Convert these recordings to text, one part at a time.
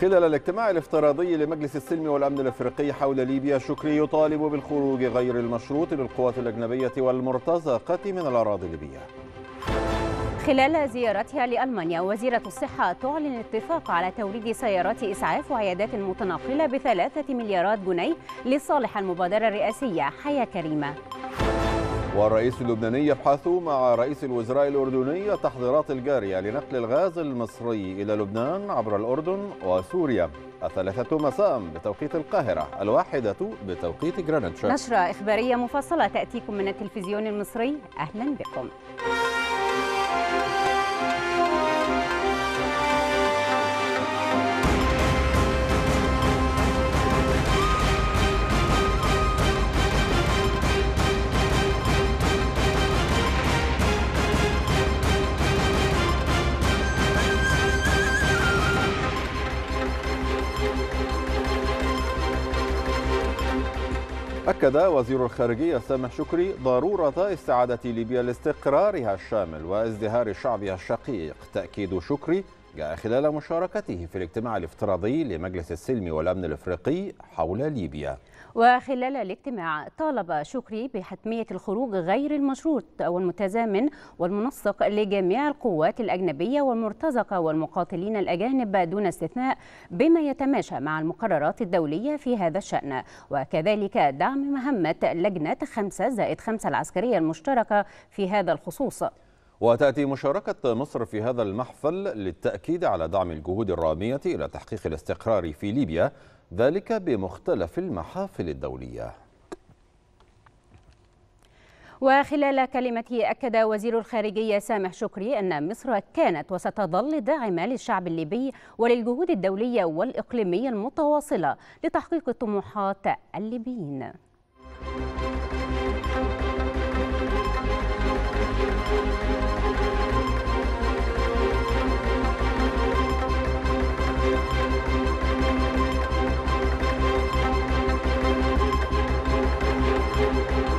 خلال الاجتماع الافتراضي لمجلس السلم والأمن الأفريقي حول ليبيا شكري يطالب بالخروج غير المشروط للقوات الأجنبية والمرتزقة من الأراضي الليبية خلال زيارتها لألمانيا وزيرة الصحة تعلن اتفاق على توريد سيارات إسعاف وعيادات متنقلة بثلاثة مليارات جنيه لصالح المبادرة الرئاسية حياة كريمة والرئيس اللبناني يبحث مع رئيس الوزراء الأردني التحضيرات الجارية لنقل الغاز المصري إلى لبنان عبر الأردن وسوريا الثلاثة مساء بتوقيت القاهرة الواحدة بتوقيت جرينتش نشرة إخبارية مفصلة تأتيكم من التلفزيون المصري أهلا بكم أكد وزير الخارجية سامح شكري ضرورة استعادة ليبيا لاستقرارها الشامل وازدهار شعبها الشقيق تأكيد شكري جاء خلال مشاركته في الاجتماع الافتراضي لمجلس السلم والأمن الإفريقي حول ليبيا وخلال الاجتماع طالب شكري بحتمية الخروج غير المشروط والمتزامن والمنسق لجميع القوات الأجنبية والمرتزقة والمقاتلين الأجانب دون استثناء بما يتماشى مع المقررات الدولية في هذا الشأن وكذلك دعم مهمة لجنة 5 زائد 5 العسكرية المشتركة في هذا الخصوص وتأتي مشاركة مصر في هذا المحفل للتأكيد على دعم الجهود الرامية إلى تحقيق الاستقرار في ليبيا ذلك بمختلف المحافل الدولية وخلال كلمته أكد وزير الخارجية سامح شكري أن مصر كانت وستظل داعمة للشعب الليبي وللجهود الدولية والإقليمية المتواصلة لتحقيق طموحات الليبيين thank you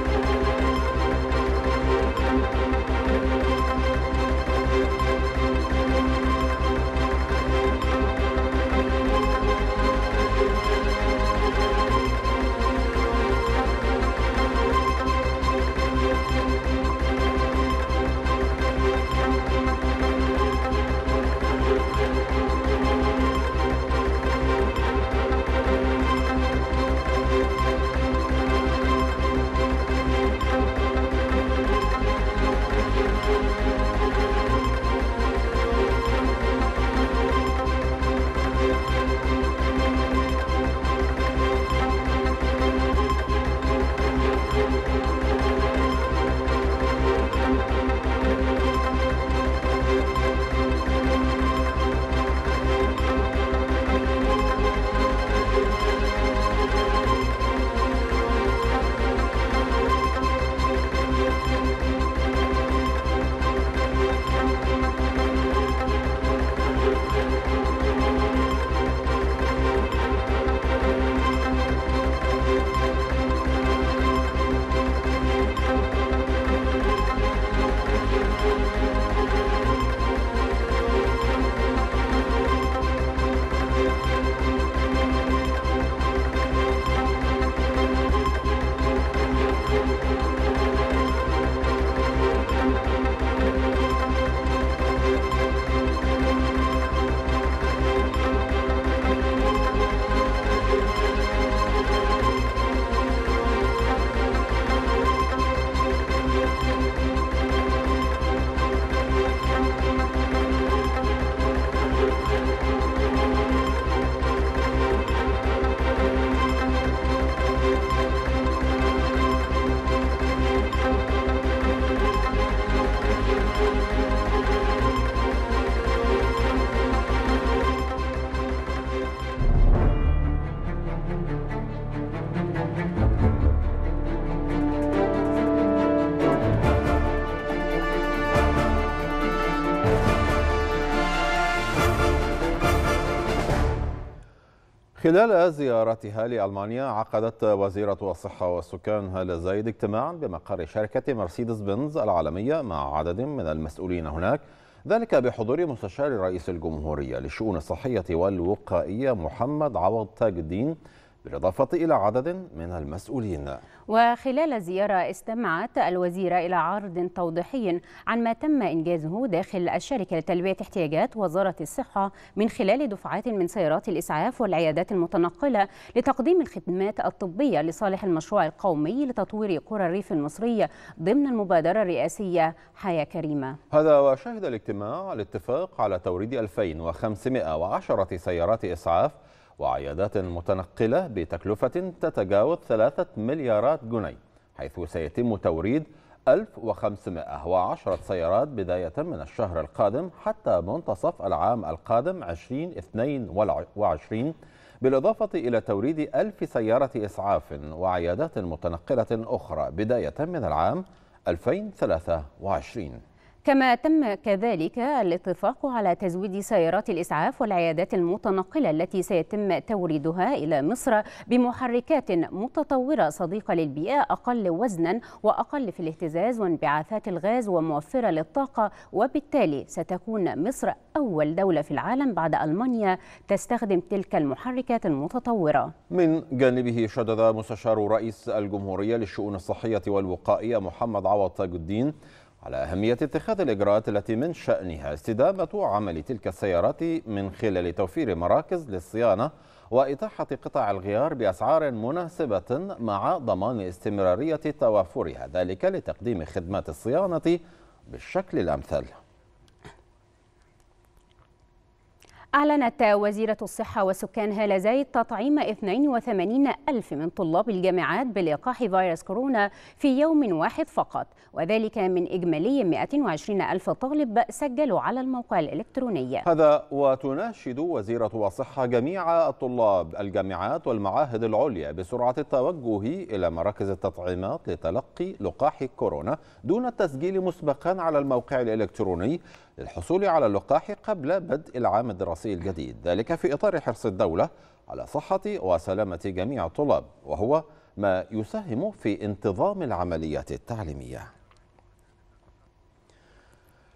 خلال زيارتها لألمانيا عقدت وزيرة الصحة والسكان هالة زايد اجتماعا بمقر شركة مرسيدس بنز العالمية مع عدد من المسؤولين هناك ذلك بحضور مستشار رئيس الجمهورية للشؤون الصحية والوقائية محمد عوض تاج الدين بالإضافة إلى عدد من المسؤولين وخلال زيارة استمعت الوزيرة إلى عرض توضيحي عن ما تم إنجازه داخل الشركة لتلبية احتياجات وزارة الصحة من خلال دفعات من سيارات الإسعاف والعيادات المتنقلة لتقديم الخدمات الطبية لصالح المشروع القومي لتطوير قرى الريف المصرية ضمن المبادرة الرئاسية حياة كريمة هذا وشهد الاجتماع الاتفاق على توريد 2510 سيارات إسعاف وعيادات متنقلة بتكلفة تتجاوز 3 مليارات جنيه حيث سيتم توريد 1510 سيارات بداية من الشهر القادم حتى منتصف العام القادم 2022 بالإضافة إلى توريد 1000 سيارة إسعاف وعيادات متنقلة أخرى بداية من العام 2023 كما تم كذلك الاتفاق على تزويد سيارات الإسعاف والعيادات المتنقلة التي سيتم توريدها إلى مصر بمحركات متطورة صديقة للبيئة أقل وزنا وأقل في الاهتزاز وانبعاثات الغاز وموفرة للطاقة وبالتالي ستكون مصر أول دولة في العالم بعد ألمانيا تستخدم تلك المحركات المتطورة من جانبه شدد مستشار رئيس الجمهورية للشؤون الصحية والوقائية محمد عوض تاج الدين على أهمية اتخاذ الإجراءات التي من شأنها استدامة عمل تلك السيارات من خلال توفير مراكز للصيانة وإتاحة قطع الغيار بأسعار مناسبة مع ضمان استمرارية توافرها ذلك لتقديم خدمات الصيانة بالشكل الأمثل أعلنت وزيرة الصحة والسكان هالة زايد تطعيم 82 ألف من طلاب الجامعات بلقاح فيروس كورونا في يوم واحد فقط وذلك من إجمالي 120 ألف طالب سجلوا على الموقع الإلكتروني هذا وتناشد وزيرة الصحة جميع الطلاب الجامعات والمعاهد العليا بسرعة التوجه إلى مراكز التطعيمات لتلقي لقاح كورونا دون التسجيل مسبقا على الموقع الإلكتروني للحصول على اللقاح قبل بدء العام الدراسي الجديد ذلك في إطار حرص الدولة على صحة وسلامة جميع الطلاب وهو ما يساهم في انتظام العمليات التعليمية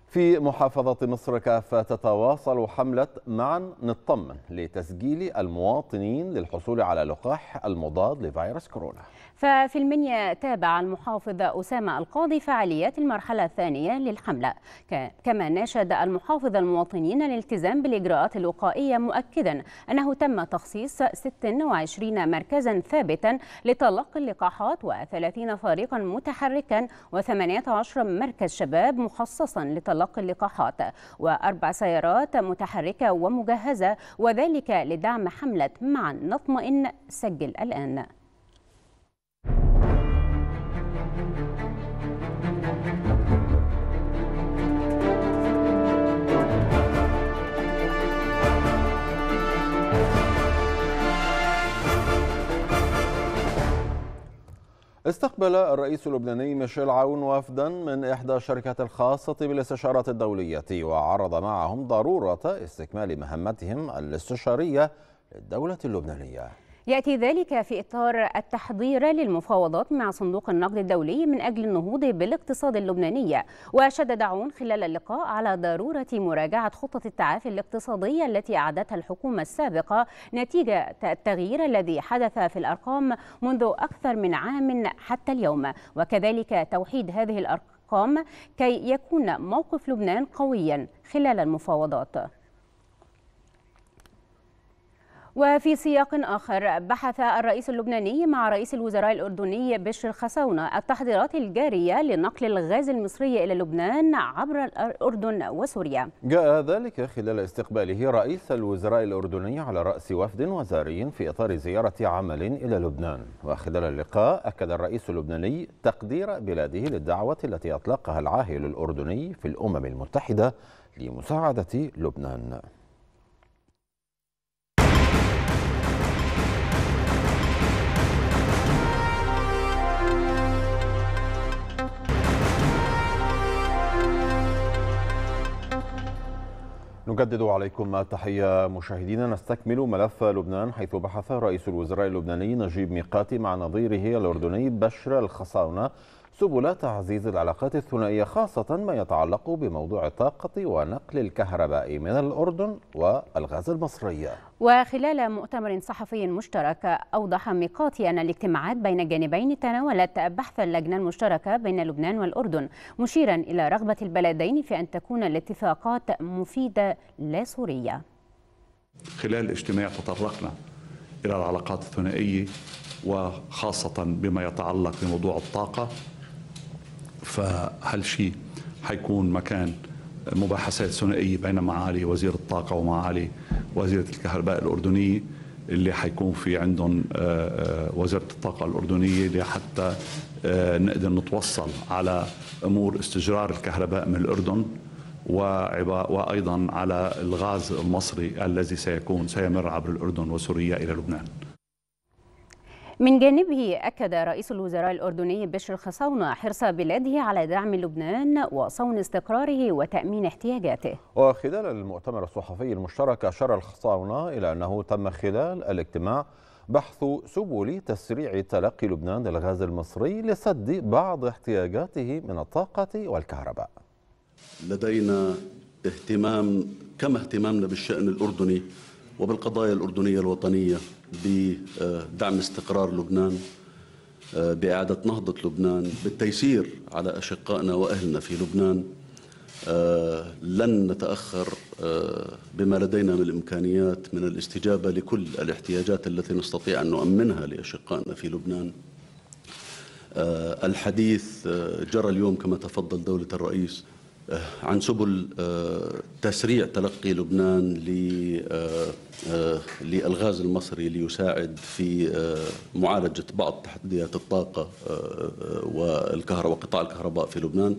في محافظة مصر كافة تتواصل حملة معا نطمن لتسجيل المواطنين للحصول على لقاح المضاد لفيروس كورونا ففي المنيا تابع المحافظ أسامة القاضي فعاليات المرحلة الثانية للحملة كما ناشد المحافظ المواطنين الالتزام بالإجراءات الوقائية مؤكدا أنه تم تخصيص 26 مركزا ثابتا لتلقي اللقاحات و30 فريقا متحركا و18 مركز شباب مخصصا لتلقي اللقاحات وأربع سيارات متحركة ومجهزة وذلك لدعم حملة معا نطمئن سجل الآن استقبل الرئيس اللبناني ميشيل عون وفدا من إحدى الشركات الخاصة بالاستشارات الدولية وعرض معهم ضرورة استكمال مهمتهم الاستشارية للدولة اللبنانية يأتي ذلك في إطار التحضير للمفاوضات مع صندوق النقد الدولي من أجل النهوض بالاقتصاد اللبناني وشدد عون خلال اللقاء على ضرورة مراجعة خطة التعافي الاقتصادية التي أعدتها الحكومة السابقة نتيجة التغيير الذي حدث في الأرقام منذ أكثر من عام حتى اليوم وكذلك توحيد هذه الأرقام كي يكون موقف لبنان قويا خلال المفاوضات وفي سياق آخر بحث الرئيس اللبناني مع رئيس الوزراء الأردني بشر خسونة التحضيرات الجارية لنقل الغاز المصري إلى لبنان عبر الأردن وسوريا جاء ذلك خلال استقباله رئيس الوزراء الأردني على رأس وفد وزاري في إطار زيارة عمل إلى لبنان وخلال اللقاء أكد الرئيس اللبناني تقدير بلاده للدعوة التي أطلقها العاهل الأردني في الأمم المتحدة لمساعدة لبنان نجدد عليكم التحية مشاهدينا نستكمل ملف لبنان حيث بحث رئيس الوزراء اللبناني نجيب ميقاتي مع نظيره الأردني بشر الخصاونة سبل تعزيز العلاقات الثنائية خاصة ما يتعلق بموضوع الطاقة ونقل الكهرباء من الأردن والغاز المصري وخلال مؤتمر صحفي مشترك أوضح ميقاتي أن الاجتماعات بين الجانبين تناولت بحث اللجنة المشتركة بين لبنان والأردن مشيرا إلى رغبة البلدين في أن تكون الاتفاقات مفيدة لسوريا خلال الاجتماع تطرقنا إلى العلاقات الثنائية وخاصة بما يتعلق بموضوع الطاقة فهالشيء حيكون مكان مباحثات ثنائية بين معالي وزير الطاقة ومعالي وزيرة الكهرباء الأردنية اللي حيكون في عندهم آه، آه، وزارة الطاقة الأردنية لحتى آه، نقدر نتوصل على أمور استجرار الكهرباء من الأردن وأيضا على الغاز المصري الذي سيكون سيمر عبر الأردن وسوريا إلى لبنان من جانبه أكد رئيس الوزراء الأردني بشر الخصاونة حرص بلاده على دعم لبنان وصون استقراره وتأمين احتياجاته وخلال المؤتمر الصحفي المشترك أشار الخصاونة إلى أنه تم خلال الاجتماع بحث سبل تسريع تلقي لبنان للغاز المصري لسد بعض احتياجاته من الطاقة والكهرباء لدينا اهتمام كما اهتمامنا بالشأن الأردني وبالقضايا الأردنية الوطنية بدعم استقرار لبنان آه، بإعادة نهضة لبنان بالتيسير على أشقائنا وأهلنا في لبنان آه، لن نتأخر آه، بما لدينا من الإمكانيات من الاستجابة لكل الاحتياجات التي نستطيع أن نؤمنها لأشقائنا في لبنان الحديث جرى اليوم كما تفضل دولة الرئيس آه، عن سبل آه، تسريع تلقي لبنان للغاز آه، المصري ليساعد في معالجة بعض تحديات الطاقة والكهرباء وقطاع الكهرباء في لبنان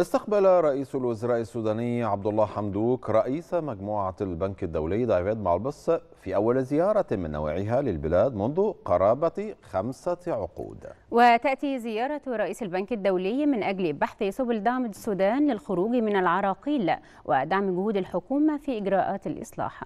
استقبل رئيس الوزراء السوداني عبد الله حمدوك رئيس مجموعة البنك الدولي دافيد مالبس في أول زيارة من نوعها للبلاد منذ قرابة خمسة عقود وتأتي زيارة رئيس البنك الدولي من أجل بحث سبل دعم السودان للخروج من العراقيل ودعم جهود الحكومة في إجراءات الإصلاح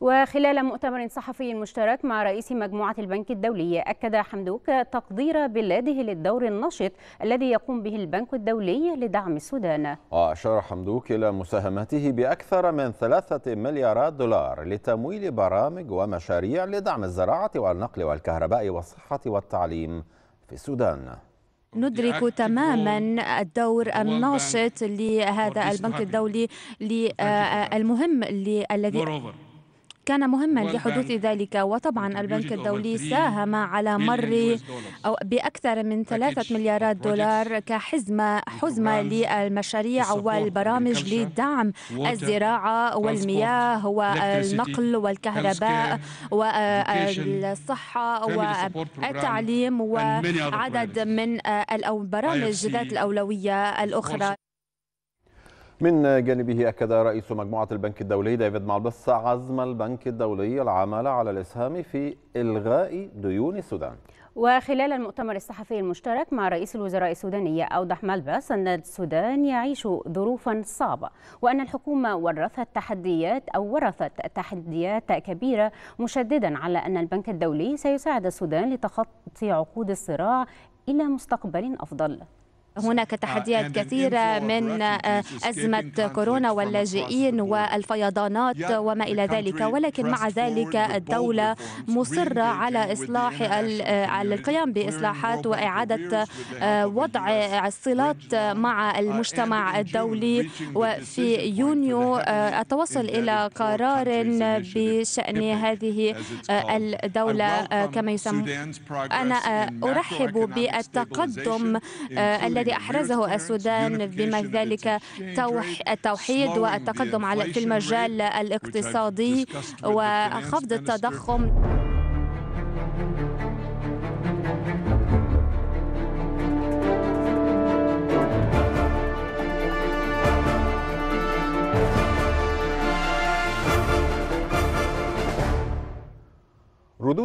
وخلال مؤتمر صحفي مشترك مع رئيس مجموعة البنك الدولي أكد حمدوك تقدير بلاده للدور النشط الذي يقوم به البنك الدولي لدعم السودان وأشار حمدوك إلى مساهمته بأكثر من ثلاثة مليارات دولار لتمويل برامج ومشاريع لدعم الزراعة والنقل والكهرباء والصحة والتعليم في السودان ندرك تماما الدور الناشط لهذا البنك الدولي المهم الذي كان مهما لحدوث ذلك وطبعا البنك الدولي ساهم على مر أو بأكثر من ثلاثة مليارات دولار كحزمة حزمة للمشاريع والبرامج لدعم الزراعة والمياه والنقل والكهرباء والصحة آه، آه، والتعليم وعدد من آه، البرامج ذات الأولوية الأخرى من جانبه أكد رئيس مجموعة البنك الدولي ديفيد مالبس عزم البنك الدولي العمل على الإسهام في إلغاء ديون السودان وخلال المؤتمر الصحفي المشترك مع رئيس الوزراء السوداني أوضح مالبس أن السودان يعيش ظروفا صعبة وأن الحكومة ورثت تحديات أو ورثت تحديات كبيرة مشددا على أن البنك الدولي سيساعد السودان لتخطي عقود الصراع إلى مستقبل أفضل هناك آه، تحديات كثيرة من آه، أزمة كورونا واللاجئين والفيضانات وما إلى ذلك ولكن مع ذلك الدولة مصرة على إصلاح على القيام بإصلاحات وإعادة آه، وضع الصلات uh, مع المجتمع الدولي وفي يونيو التوصل إلى قرار بشأن هذه الدولة كما يسمى أنا أرحب بالتقدم الذي الذي أحرزه السودان بما في ذلك التوحيد والتقدم على في المجال الاقتصادي وخفض التضخم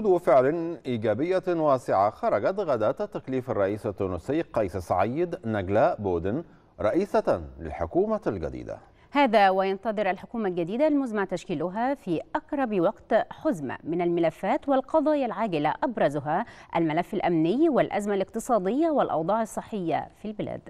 ردود فعل إيجابية واسعة خرجت غداة تكليف الرئيس التونسي قيس سعيد نجلاء بودن رئيسة للحكومة الجديدة هذا وينتظر الحكومة الجديدة المزمع تشكيلها في أقرب وقت حزمة من الملفات والقضايا العاجلة أبرزها الملف الأمني والأزمة الاقتصادية والأوضاع الصحية في البلاد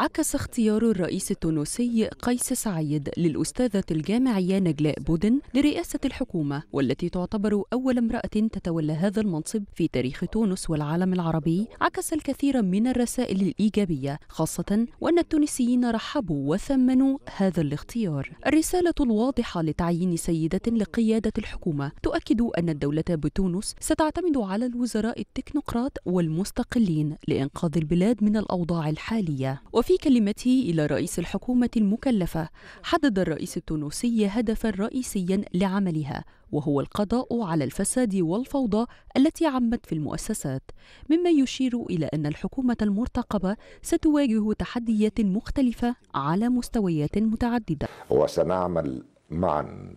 عكس اختيار الرئيس التونسي قيس سعيد للأستاذة الجامعية نجلاء بودن لرئاسة الحكومة والتي تعتبر أول امرأة تتولى هذا المنصب في تاريخ تونس والعالم العربي عكس الكثير من الرسائل الإيجابية خاصة وأن التونسيين رحبوا وثمنوا هذا الاختيار الرسالة الواضحة لتعيين سيدة لقيادة الحكومة تؤكد أن الدولة بتونس ستعتمد على الوزراء التكنقراط والمستقلين لإنقاذ البلاد من الأوضاع الحالية وفي وفي كلمته إلى رئيس الحكومة المكلفة حدد الرئيس التونسي هدفا رئيسيا لعملها وهو القضاء على الفساد والفوضى التي عمت في المؤسسات مما يشير إلى أن الحكومة المرتقبة ستواجه تحديات مختلفة على مستويات متعددة وسنعمل معا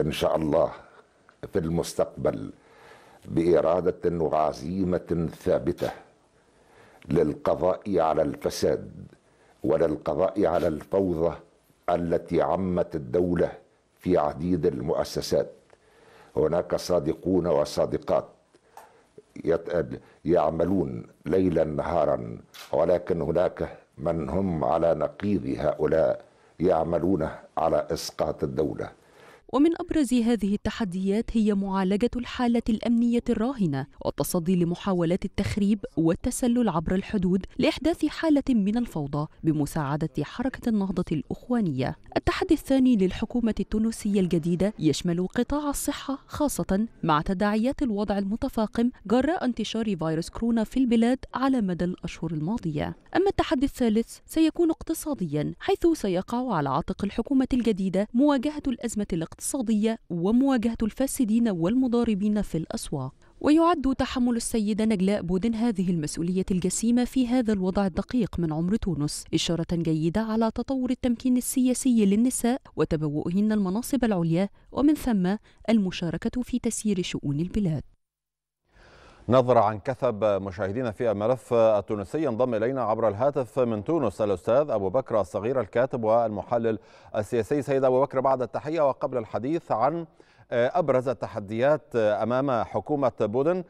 إن شاء الله في المستقبل بإرادة وعزيمة ثابتة للقضاء على الفساد ولا القضاء على الفوضى التي عمت الدولة في عديد المؤسسات هناك صادقون وصادقات يعملون ليلا نهارا ولكن هناك من هم على نقيض هؤلاء يعملون على اسقاط الدوله ومن أبرز هذه التحديات هي معالجة الحالة الأمنية الراهنة والتصدي لمحاولات التخريب والتسلل عبر الحدود لإحداث حالة من الفوضى بمساعدة حركة النهضة الأخوانية. التحدي الثاني للحكومة التونسية الجديدة يشمل قطاع الصحة خاصة مع تداعيات الوضع المتفاقم جراء انتشار فيروس كورونا في البلاد على مدى الأشهر الماضية. أما التحدي الثالث سيكون اقتصاديا حيث سيقع على عاتق الحكومة الجديدة مواجهة الأزمة الاقتصادية الاقتصادية ومواجهة الفاسدين والمضاربين في الأسواق ويعد تحمل السيدة نجلاء بودن هذه المسؤولية الجسيمة في هذا الوضع الدقيق من عمر تونس إشارة جيدة على تطور التمكين السياسي للنساء وتبوؤهن المناصب العليا ومن ثم المشاركة في تسيير شؤون البلاد نظرة عن كثب مشاهدينا في الملف التونسي ينضم إلينا عبر الهاتف من تونس الأستاذ أبو بكر الصغير الكاتب والمحلل السياسي سيد أبو بكر بعد التحية وقبل الحديث عن آه، أبرز التحديات آه، أمام حكومة بودن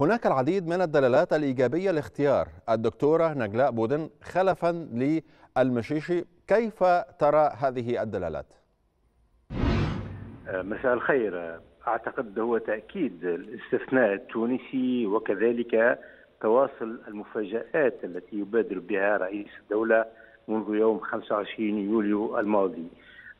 هناك العديد من الدلالات الإيجابية لاختيار الدكتورة نجلاء بودن خلفا للمشيشي كيف ترى هذه الدلالات؟ آه، مساء الخير أعتقد هو تأكيد الاستثناء التونسي وكذلك تواصل المفاجآت التي يبادر بها رئيس الدولة منذ يوم 25 يوليو الماضي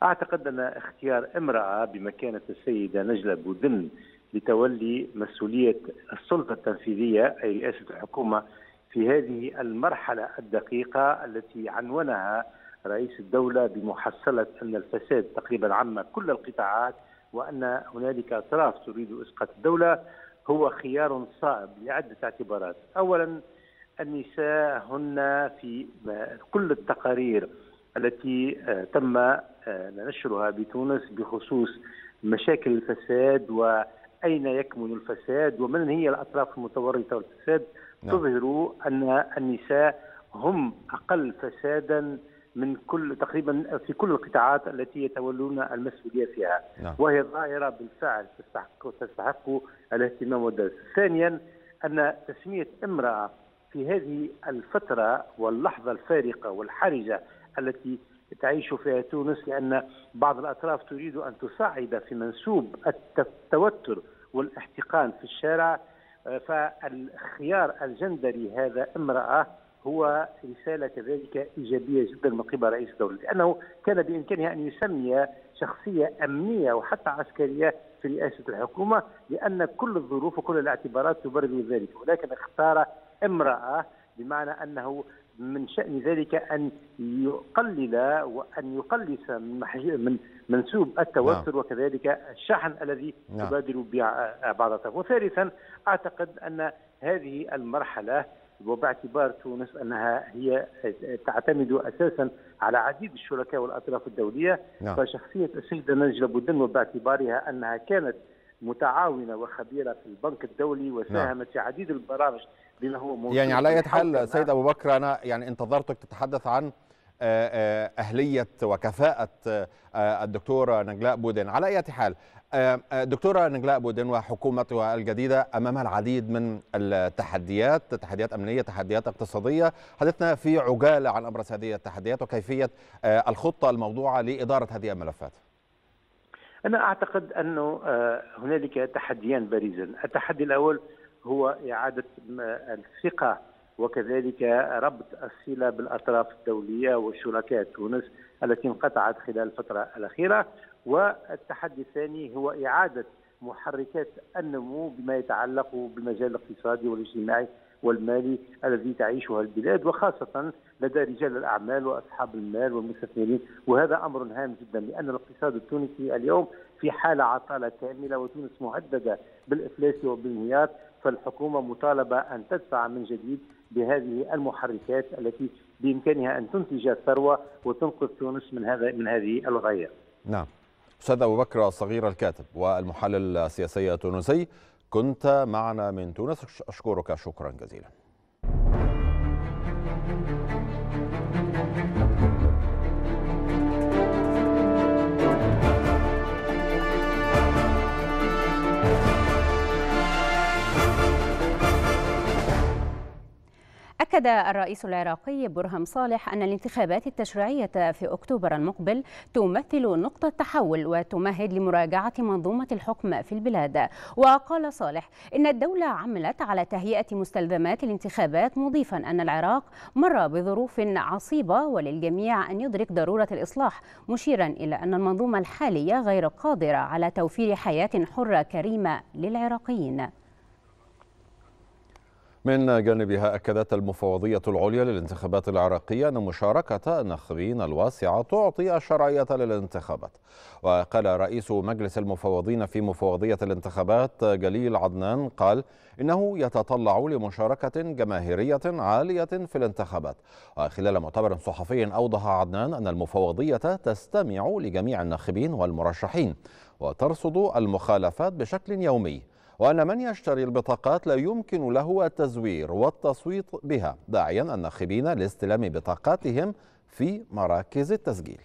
أعتقد أن اختيار امرأة بمكانة السيدة نجلة بودن لتولي مسؤولية السلطة التنفيذية أي رئاسة الحكومة في هذه المرحلة الدقيقة التي عنونها رئيس الدولة بمحصلة أن الفساد تقريبا عم كل القطاعات وأن هنالك أطراف تريد إسقاط الدولة هو خيار صائب لعدة اعتبارات أولا النساء هن في كل التقارير التي آه، تم آه، نشرها بتونس بخصوص مشاكل الفساد وأين يكمن الفساد ومن هي الأطراف المتورطة والفساد نعم. تظهر أن النساء هم أقل فسادا من كل تقريبا في كل القطاعات التي يتولون المسؤوليه فيها نعم. وهي ظاهره بالفعل تستحق تستحق الاهتمام والدرس. ثانيا ان تسميه امراه في هذه الفتره واللحظه الفارقه والحرجه التي تعيش فيها تونس لان بعض الاطراف تريد ان تساعد في منسوب التوتر والاحتقان في الشارع فالخيار الجندري هذا امراه هو رساله كذلك ايجابيه جدا من قبل رئيس الدوله لانه كان بامكانه ان يسمي شخصيه امنيه وحتى عسكريه في رئاسه الحكومه لان كل الظروف وكل الاعتبارات تبرر ذلك ولكن اختار امراه بمعنى انه من شان ذلك ان يقلل وان يقلص من منسوب التوتر نعم. وكذلك الشحن الذي نعم. تبادر به بعض وثالثا اعتقد ان هذه المرحله وباعتبار تونس انها هي تعتمد اساسا على عديد الشركاء والاطراف الدوليه نعم. فشخصيه السيده نجله بودن وباعتبارها انها كانت متعاونة وخبيرة في البنك الدولي نعم. وساهمت نعم. في عديد البرامج بما هو موجود يعني على أي حال سيد أبو بكر أنا يعني انتظرتك تتحدث عن آه، آه، اهليه وكفاءه آه، الدكتوره نجلاء بودين على اي حال دكتورة نجلاء بودين وحكومتها الجديدة أمامها العديد من التحديات تحديات أمنية تحديات اقتصادية حدثنا في عجالة عن أبرز هذه التحديات وكيفية الخطة الموضوعة لإدارة هذه الملفات أنا أعتقد أنه هنالك تحديان بارزان التحدي الأول هو إعادة الثقة وكذلك ربط الصلة بالأطراف الدولية والشركاء تونس التي انقطعت خلال الفترة الأخيرة والتحدي الثاني هو إعادة محركات النمو بما يتعلق بالمجال الاقتصادي والاجتماعي والمالي الذي تعيشها البلاد وخاصة لدى رجال الأعمال وأصحاب المال والمستثمرين وهذا أمر هام جدا لأن الاقتصاد التونسي اليوم في حالة عطالة كاملة وتونس مهددة بالإفلاس وبالانهيار فالحكومة مطالبة أن تدفع من جديد بهذه المحركات التي بامكانها ان تنتج الثروه وتنقذ تونس من هذا من هذه الغايه. نعم. استاذ ابو بكر الصغير الكاتب والمحلل السياسي التونسي كنت معنا من تونس اشكرك شكرا جزيلا. أكد الرئيس العراقي برهم صالح أن الانتخابات التشريعية في أكتوبر المقبل تمثل نقطة تحول وتمهد لمراجعة منظومة الحكم في البلاد وقال صالح إن الدولة عملت على تهيئة مستلزمات الانتخابات مضيفا أن العراق مر بظروف عصيبة وللجميع أن يدرك ضرورة الإصلاح مشيرا إلى أن المنظومة الحالية غير قادرة على توفير حياة حرة كريمة للعراقيين من جانبها أكدت المفوضية العليا للانتخابات العراقية أن مشاركة الناخبين الواسعة تعطي الشرعية للانتخابات وقال رئيس مجلس المفوضين في مفوضية الانتخابات جليل عدنان قال إنه يتطلع لمشاركة جماهيرية عالية في الانتخابات وخلال مؤتمر صحفي أوضح عدنان أن المفوضية تستمع لجميع الناخبين والمرشحين وترصد المخالفات بشكل يومي وأن من يشتري البطاقات لا يمكن له التزوير والتصويت بها داعيا الناخبين لاستلام بطاقاتهم في مراكز التسجيل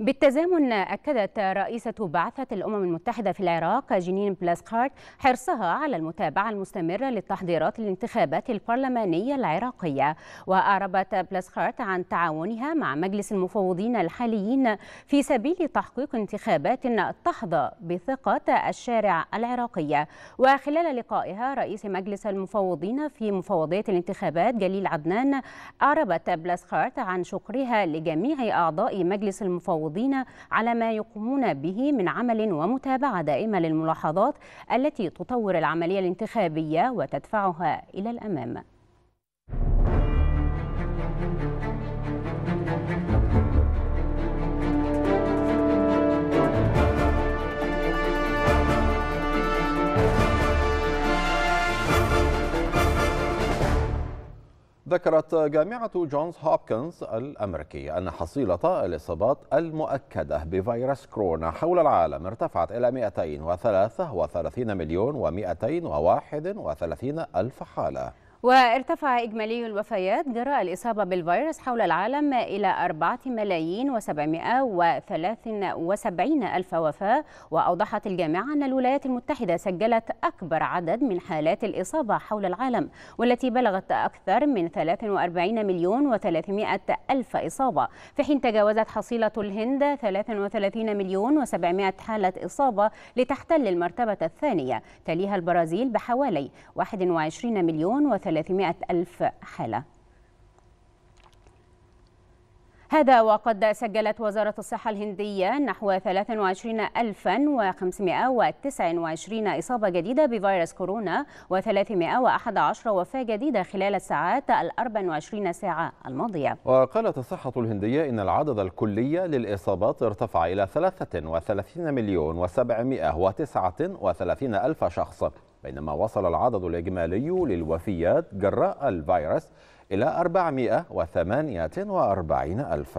بالتزامن أكدت رئيسة بعثة الأمم المتحدة في العراق جنين بلاسكارت حرصها على المتابعة المستمرة للتحضيرات للانتخابات البرلمانية العراقية وأعربت بلاسكارت عن تعاونها مع مجلس المفوضين الحاليين في سبيل تحقيق انتخابات تحظى بثقة الشارع العراقية وخلال لقائها رئيس مجلس المفوضين في مفوضية الانتخابات جليل عدنان أعربت بلاسكارت عن شكرها لجميع أعضاء مجلس المفوضين المفوضين على ما يقومون به من عمل ومتابعة دائمة للملاحظات التي تطور العملية الانتخابية وتدفعها إلى الأمام ذكرت جامعة جونز هوبكنز الأمريكية أن حصيلة الإصابات المؤكدة بفيروس كورونا حول العالم ارتفعت إلى 233 مليون و231 ألف حالة وارتفع إجمالي الوفيات جراء الإصابة بالفيروس حول العالم إلى 4 ملايين و773 ألف وفاة وأوضحت الجامعة أن الولايات المتحدة سجلت أكبر عدد من حالات الإصابة حول العالم والتي بلغت أكثر من 43 مليون و300 ألف إصابة في حين تجاوزت حصيلة الهند 33 مليون و700 حالة إصابة لتحتل المرتبة الثانية تليها البرازيل بحوالي 21 مليون و300 300 ألف حالة هذا وقد سجلت وزارة الصحة الهندية نحو 23529 إصابة جديدة بفيروس كورونا و311 وفاة جديدة خلال الساعات ال 24 ساعة الماضية. وقالت الصحة الهندية إن العدد الكلي للإصابات ارتفع إلى 33 مليون و739 ألف شخص بينما وصل العدد الإجمالي للوفيات جراء الفيروس إلى 448 ألف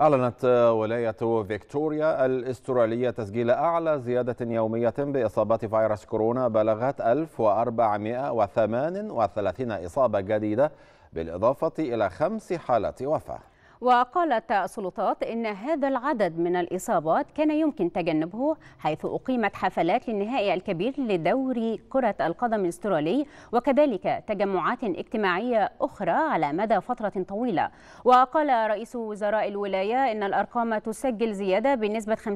أعلنت ولاية فيكتوريا الأسترالية تسجيل أعلى زيادة يومية بإصابات فيروس كورونا بلغت 1438 إصابة جديدة بالإضافة إلى خمس حالات وفاة وقالت السلطات إن هذا العدد من الإصابات كان يمكن تجنبه حيث أقيمت حفلات للنهائي الكبير لدوري كرة القدم الاسترالي وكذلك تجمعات اجتماعية أخرى على مدى فترة طويلة وقال رئيس وزراء الولاية إن الأرقام تسجل زيادة بنسبة 50%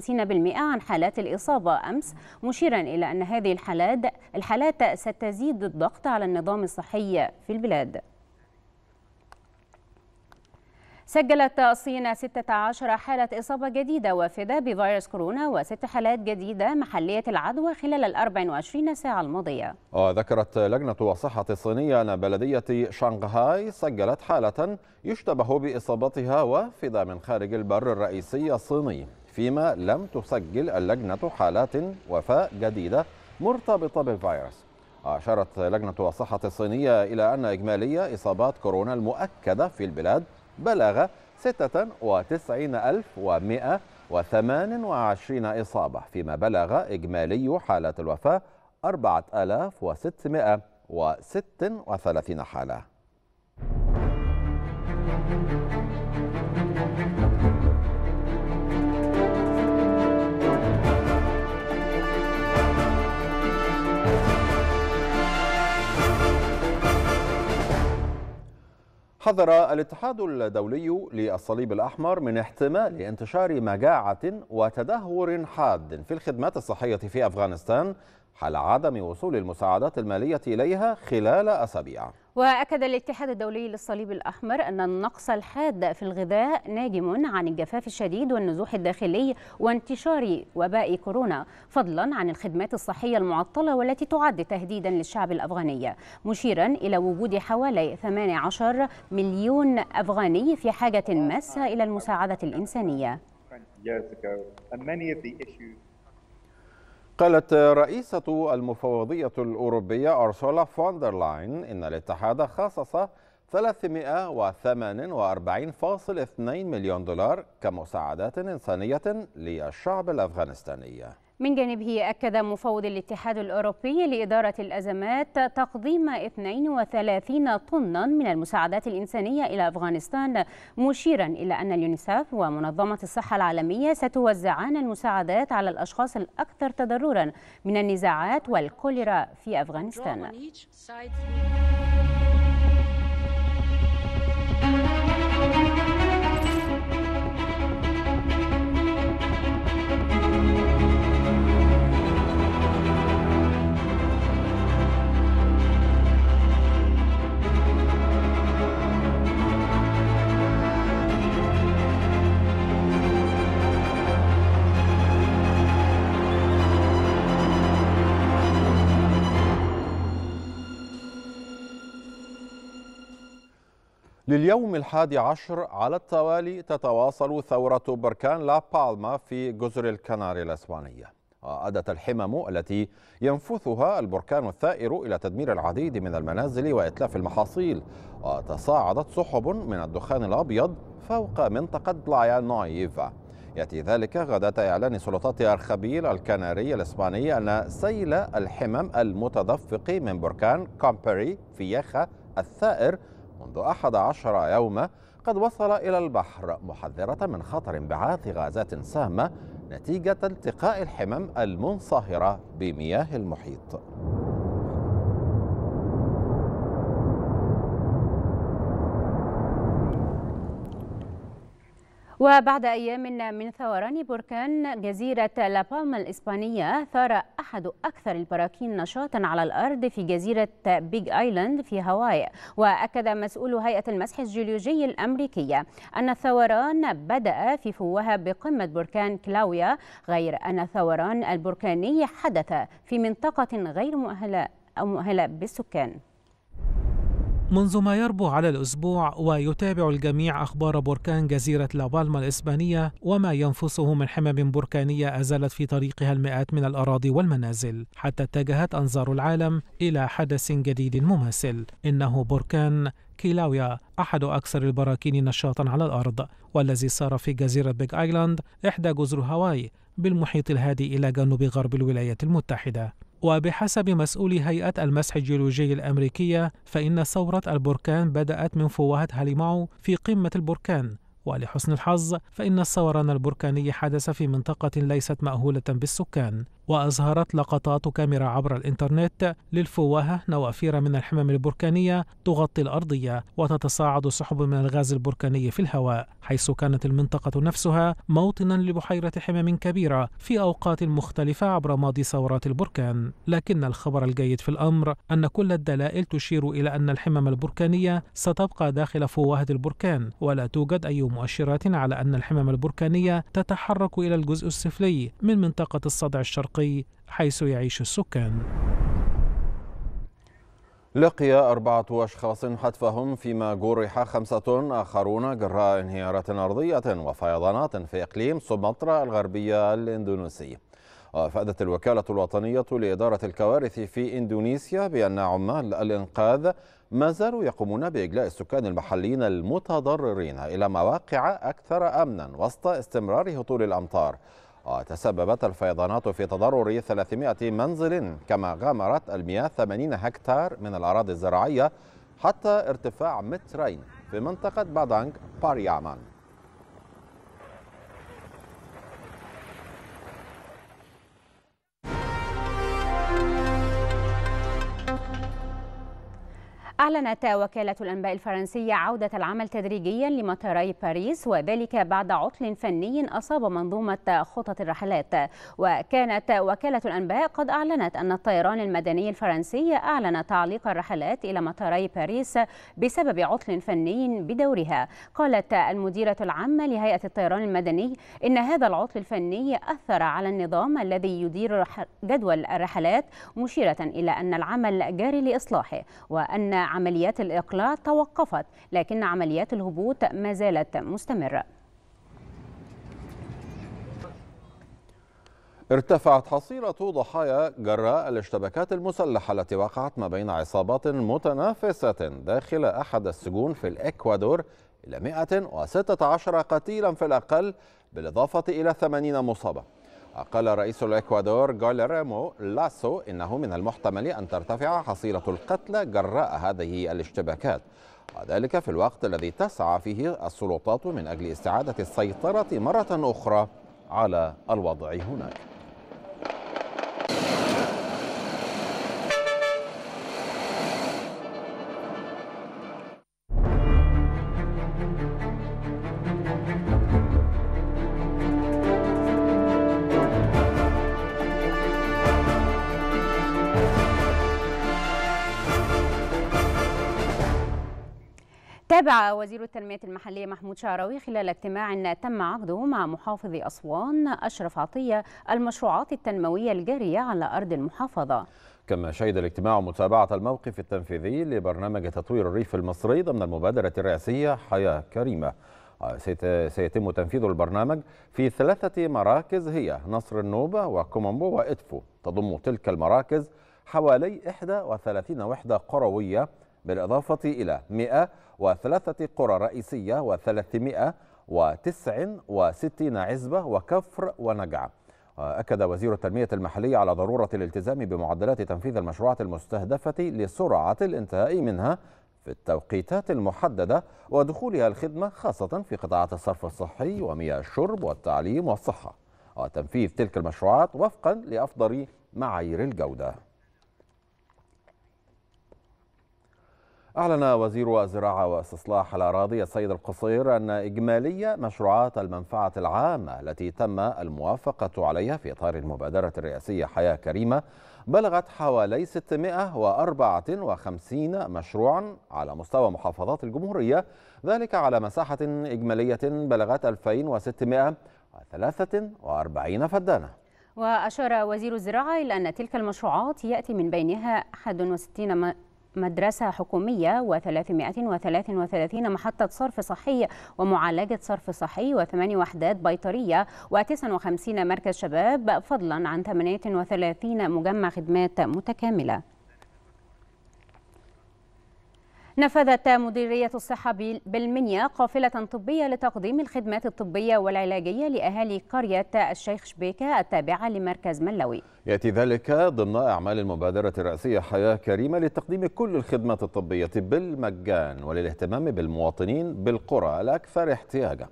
عن حالات الإصابة أمس مشيرا إلى أن هذه الحالات الحالات ستزيد الضغط على النظام الصحي في البلاد سجلت الصين 16 حالة إصابة جديدة وافدة بفيروس كورونا وست حالات جديدة محلية العدوى خلال ال 24 ساعة الماضية. وذكرت لجنة الصحة الصينية أن بلدية شنغهاي سجلت حالة يشتبه بإصابتها وافدة من خارج البر الرئيسي الصيني، فيما لم تسجل اللجنة حالات وفاة جديدة مرتبطة بالفيروس. أشارت لجنة الصحة الصينية إلى أن إجمالي إصابات كورونا المؤكدة في البلاد بلغ 96128 إصابة فيما بلغ إجمالي حالات الوفاة 4636 حالة حذر الاتحاد الدولي للصليب الأحمر من احتمال انتشار مجاعة وتدهور حاد في الخدمات الصحية في أفغانستان حال عدم وصول المساعدات المالية إليها خلال أسابيع وأكد الاتحاد الدولي للصليب الأحمر أن النقص الحاد في الغذاء ناجم عن الجفاف الشديد والنزوح الداخلي وانتشار وباء كورونا فضلا عن الخدمات الصحية المعطلة والتي تعد تهديدا للشعب الأفغاني مشيرا إلى وجود حوالي 18 مليون أفغاني في حاجة ماسة إلى المساعدة الإنسانية قالت رئيسة المفوضية الأوروبية أرسولا فوندرلاين إن الاتحاد خصص 348.2 مليون دولار كمساعدات إنسانية للشعب الأفغانستاني من جانبه أكد مفوض الاتحاد الأوروبي لإدارة الأزمات تقديم 32 طنا من المساعدات الإنسانية إلى أفغانستان مشيرا إلى أن اليونيسف ومنظمة الصحة العالمية ستوزعان المساعدات على الأشخاص الأكثر تضررا من النزاعات والكوليرا في أفغانستان. لليوم الحادي عشر على التوالي تتواصل ثورة بركان لا بالما في جزر الكناري الإسبانية أدت الحمم التي ينفثها البركان الثائر إلى تدمير العديد من المنازل وإتلاف المحاصيل وتصاعدت سحب من الدخان الأبيض فوق منطقة لايا نايفا يأتي ذلك غداة إعلان سلطات أرخبيل الكناري الإسباني أن سيل الحمم المتدفق من بركان كامبري فييخا الثائر منذ أحد عشر يوما قد وصل إلى البحر محذرة من خطر انبعاث غازات سامة نتيجة التقاء الحمم المنصهرة بمياه المحيط وبعد أيام من ثوران بركان جزيرة لابالما الإسبانية ثار أحد أكثر البراكين نشاطا على الأرض في جزيرة بيج آيلاند في هاواي وأكد مسؤول هيئة المسح الجيولوجي الأمريكية أن الثوران بدأ في فوهة بقمة بركان كلاويا غير أن الثوران البركاني حدث في منطقة غير مؤهلة أو مؤهلة بالسكان منذ ما يربو على الأسبوع ويتابع الجميع أخبار بركان جزيرة لابالما الإسبانية وما ينفسه من حمم بركانية أزالت في طريقها المئات من الأراضي والمنازل حتى اتجهت أنظار العالم إلى حدث جديد مماثل إنه بركان كيلاويا أحد أكثر البراكين نشاطا على الأرض والذي صار في جزيرة بيج آيلاند إحدى جزر هاواي بالمحيط الهادي إلى جنوب غرب الولايات المتحدة وبحسب مسؤول هيئة المسح الجيولوجي الأمريكية فإن ثورة البركان بدأت من فوهة هاليماو في قمة البركان ولحسن الحظ فإن الثوران البركاني حدث في منطقة ليست مأهولة بالسكان وأظهرت لقطات كاميرا عبر الإنترنت للفواهة نوافير من الحمم البركانية تغطي الأرضية وتتصاعد سحب من الغاز البركاني في الهواء حيث كانت المنطقة نفسها موطنا لبحيرة حمم كبيرة في أوقات مختلفة عبر ماضي ثورات البركان لكن الخبر الجيد في الأمر أن كل الدلائل تشير إلى أن الحمم البركانية ستبقى داخل فواهة البركان ولا توجد أي مؤشرات على أن الحمم البركانية تتحرك إلى الجزء السفلي من منطقة الصدع الشرقي حيث يعيش السكان لقي أربعة أشخاص حتفهم فيما جرح خمسة آخرون جراء انهيارات أرضية وفيضانات في إقليم سومطرة الغربية الإندونيسي وأفادت الوكالة الوطنية لإدارة الكوارث في إندونيسيا بأن عمال الإنقاذ ما زالوا يقومون بإجلاء السكان المحليين المتضررين إلى مواقع أكثر أمنا وسط استمرار هطول الأمطار وتسببت الفيضانات في تضرر 300 منزل كما غامرت المياه 80 هكتار من الأراضي الزراعية حتى ارتفاع مترين في منطقة بادانغ باريامان أعلنت وكالة الأنباء الفرنسية عودة العمل تدريجيا لمطاري باريس وذلك بعد عطل فني أصاب منظومة خطط الرحلات وكانت وكالة الأنباء قد أعلنت أن الطيران المدني الفرنسي أعلن تعليق الرحلات إلى مطاري باريس بسبب عطل فني بدورها قالت المديرة العامة لهيئة الطيران المدني إن هذا العطل الفني أثر على النظام الذي يدير جدول الرحلات مشيرة إلى أن العمل جاري لإصلاحه وأن عمليات الإقلاع توقفت لكن عمليات الهبوط ما زالت مستمرة ارتفعت حصيلة ضحايا جراء الاشتباكات المسلحة التي وقعت ما بين عصابات متنافسة داخل أحد السجون في الإكوادور إلى 116 قتيلا في الأقل بالإضافة إلى 80 مصابا قال رئيس الإكوادور جوليرمو لاسو إنه من المحتمل أن ترتفع حصيلة القتلى جراء هذه الاشتباكات وذلك في الوقت الذي تسعى فيه السلطات من أجل استعادة السيطرة مرة أخرى على الوضع هناك تابع وزير التنمية المحلية محمود شعراوي خلال اجتماع تم عقده مع محافظ أسوان أشرف عطية المشروعات التنموية الجارية على أرض المحافظة كما شهد الاجتماع متابعة الموقف التنفيذي لبرنامج تطوير الريف المصري ضمن المبادرة الرئاسية حياة كريمة سيتم تنفيذ البرنامج في ثلاثة مراكز هي نصر النوبة وكومبو وإدفو تضم تلك المراكز حوالي 31 وحدة قروية بالإضافة إلى 103 قرى رئيسية و369 عزبة وكفر ونجع أكد وزير التنمية المحلية على ضرورة الالتزام بمعدلات تنفيذ المشروعات المستهدفة لسرعة الانتهاء منها في التوقيتات المحددة ودخولها الخدمة خاصة في قطاعات الصرف الصحي ومياه الشرب والتعليم والصحة وتنفيذ تلك المشروعات وفقا لأفضل معايير الجودة أعلن وزير الزراعة واستصلاح الأراضي السيد القصير أن إجمالي مشروعات المنفعة العامة التي تم الموافقة عليها في إطار المبادرة الرئاسية حياة كريمة بلغت حوالي 654 مشروعا على مستوى محافظات الجمهورية ذلك على مساحة إجمالية بلغت 2643 فدانة وأشار وزير الزراعة إلى أن تلك المشروعات يأتي من بينها 61 مدرسة حكومية و333 محطة صرف صحي ومعالجة صرف صحي و8 وحدات بيطرية و59 مركز شباب فضلا عن 38 مجمع خدمات متكاملة نفذت مديرية الصحة بالمنيا قافلة طبية لتقديم الخدمات الطبية والعلاجية لأهالي قرية الشيخ شبيكة التابعة لمركز ملوي يأتي ذلك ضمن أعمال المبادرة الرئاسية حياة كريمة لتقديم كل الخدمات الطبية بالمجان وللاهتمام بالمواطنين بالقرى الأكثر احتياجاً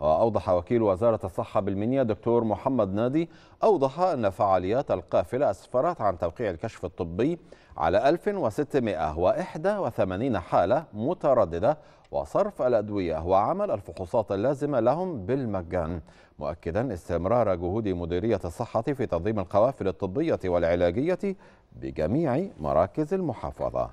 وأوضح وكيل وزارة الصحة بالمنيا دكتور محمد نادي أوضح أن فعاليات القافلة أسفرت عن توقيع الكشف الطبي على 1681 حالة مترددة وصرف الأدوية وعمل الفحوصات اللازمة لهم بالمجان مؤكدا استمرار جهود مديرية الصحة في تنظيم القوافل الطبية والعلاجية بجميع مراكز المحافظة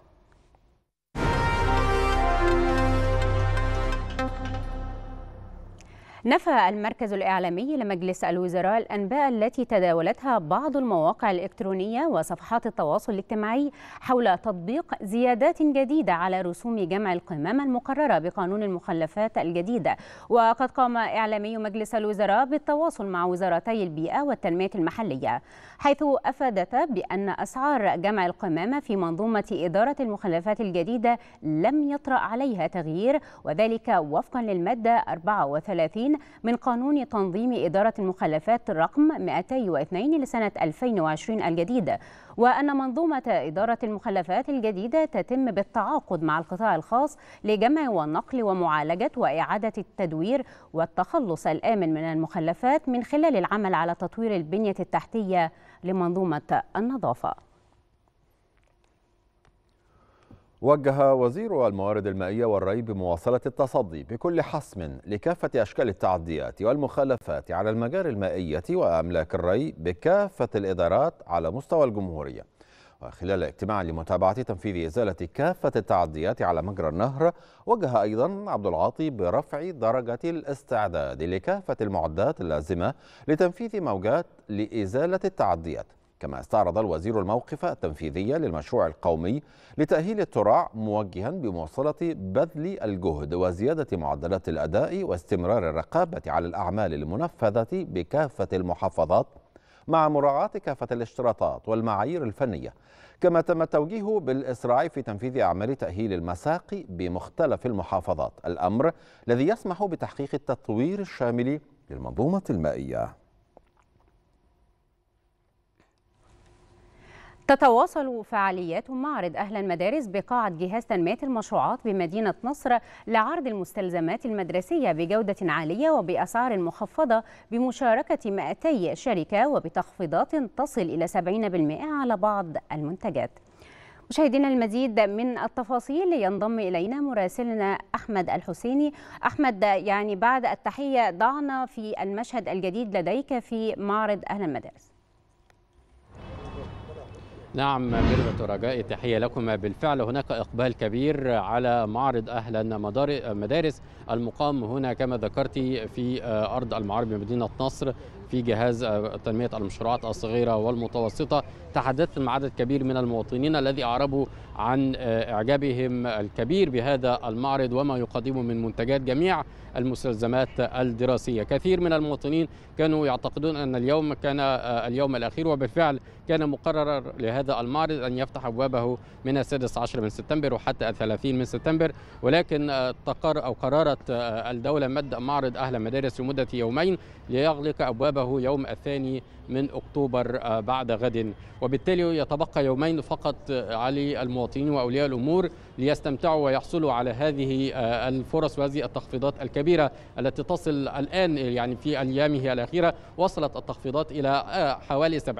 نفى المركز الإعلامي لمجلس الوزراء الأنباء التي تداولتها بعض المواقع الإلكترونية وصفحات التواصل الاجتماعي حول تطبيق زيادات جديدة على رسوم جمع القمامة المقررة بقانون المخلفات الجديدة وقد قام إعلامي مجلس الوزراء بالتواصل مع وزارتي البيئة والتنمية المحلية حيث أفادتا بأن أسعار جمع القمامة في منظومة إدارة المخلفات الجديدة لم يطرأ عليها تغيير وذلك وفقا للمادة 34 من قانون تنظيم إدارة المخلفات رقم 202 لسنة 2020 الجديد وأن منظومة إدارة المخلفات الجديدة تتم بالتعاقد مع القطاع الخاص لجمع والنقل ومعالجة وإعادة التدوير والتخلص الآمن من المخلفات من خلال العمل على تطوير البنية التحتية لمنظومة النظافة وجه وزير الموارد المائية والري بمواصلة التصدي بكل حسم لكافة أشكال التعديات والمخالفات على المجاري المائية وأملاك الري بكافة الإدارات على مستوى الجمهورية وخلال اجتماع لمتابعة تنفيذ إزالة كافة التعديات على مجرى النهر وجه أيضا عبد العاطي برفع درجة الاستعداد لكافة المعدات اللازمة لتنفيذ موجات لإزالة التعديات كما استعرض الوزير الموقف التنفيذي للمشروع القومي لتأهيل الترع موجها بمواصلة بذل الجهد وزيادة معدلات الأداء واستمرار الرقابة على الأعمال المنفذة بكافة المحافظات مع مراعاة كافة الاشتراطات والمعايير الفنية كما تم التوجيه بالإسراع في تنفيذ أعمال تأهيل المساق بمختلف المحافظات الأمر الذي يسمح بتحقيق التطوير الشامل للمنظومة المائية تتواصل فعاليات معرض أهل المدارس بقاعة جهاز تنمية المشروعات بمدينة نصر لعرض المستلزمات المدرسية بجودة عالية وبأسعار مخفضة بمشاركة 200 شركة وبتخفيضات تصل إلى 70% على بعض المنتجات مشاهدينا المزيد من التفاصيل ينضم إلينا مراسلنا أحمد الحسيني أحمد يعني بعد التحية ضعنا في المشهد الجديد لديك في معرض أهل المدارس نعم ميرفت رجاء تحية لكم بالفعل هناك إقبال كبير على معرض أهلا مدارس المقام هنا كما ذكرت في آه، أرض المعارض بمدينة نصر في جهاز آه، تنمية المشروعات الصغيرة والمتوسطة تحدثت مع عدد كبير من المواطنين الذي أعربوا عن آه، إعجابهم الكبير بهذا المعرض وما يقدمه من منتجات جميع المستلزمات الدراسية كثير من المواطنين كانوا يعتقدون أن اليوم كان آه، اليوم الأخير وبالفعل كان مقررا لهذا المعرض أن يفتح أبوابه من السادس عشر من سبتمبر وحتى الثلاثين من سبتمبر ولكن آه، تقر أو قررت الدولة مد معرض أهل المدارس لمدة يومين ليغلق أبوابه يوم الثاني من أكتوبر آه، بعد غد وبالتالي يتبقى يومين فقط آه، على المواطنين وأولياء الأمور ليستمتعوا ويحصلوا على هذه آه، الفرص وهذه التخفيضات الكبيرة التي تصل الآن يعني في أيامه الأخيرة وصلت التخفيضات إلى آه، حوالي 70%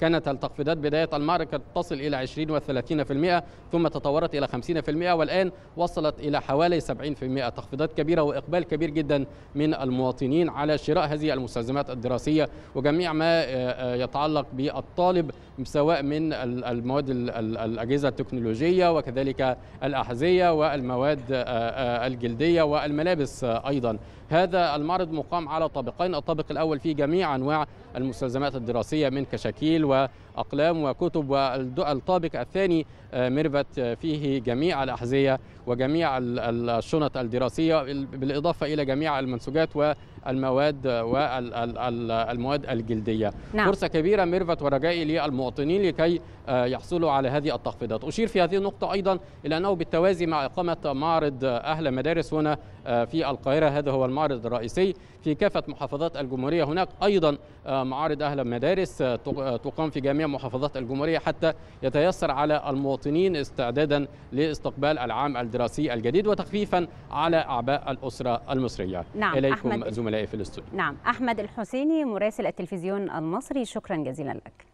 كانت التخفيضات بداية المعركة تصل إلى 20 و30% ثم تطورت إلى 50% والآن وصلت إلى حوالي 70% تخفيضات كبيرة وإقبال كبير جدا من المواطنين على شراء هذه المستلزمات الدراسية وجميع ما آه، يتعلق بالطالب سواء من المواد الأجهزة التكنولوجية وكذلك كذلك الأحذية والمواد آه، آه، الجلدية والملابس أيضا هذا المعرض مقام على طابقين الطابق الأول فيه جميع أنواع المستلزمات الدراسية من كشاكيل وأقلام وكتب والطابق الثاني آه، مربت آه، فيه جميع الأحذية وجميع الشنط الدراسية بالإضافة إلى جميع المنسوجات والمواد والمواد الجلدية نعم. فرصة كبيرة مرفت ورجائي للمواطنين لكي آه، يحصلوا على هذه التخفيضات أشير في هذه النقطة أيضا إلى أنه بالتوازي مع إقامة معرض أهل مدارس هنا في القاهرة هذا هو المعرض الرئيسي في كافة محافظات الجمهورية هناك أيضا آه، معارض أهل المدارس آه، آه، تقام في جميع محافظات الجمهورية حتى يتيسر على المواطنين استعدادا لاستقبال العام الدراسي الجديد وتخفيفا على أعباء الأسرة المصرية نعم إليكم أحمد زملائي في الاستوديو نعم أحمد الحسيني مراسل التلفزيون المصري شكرا جزيلا لك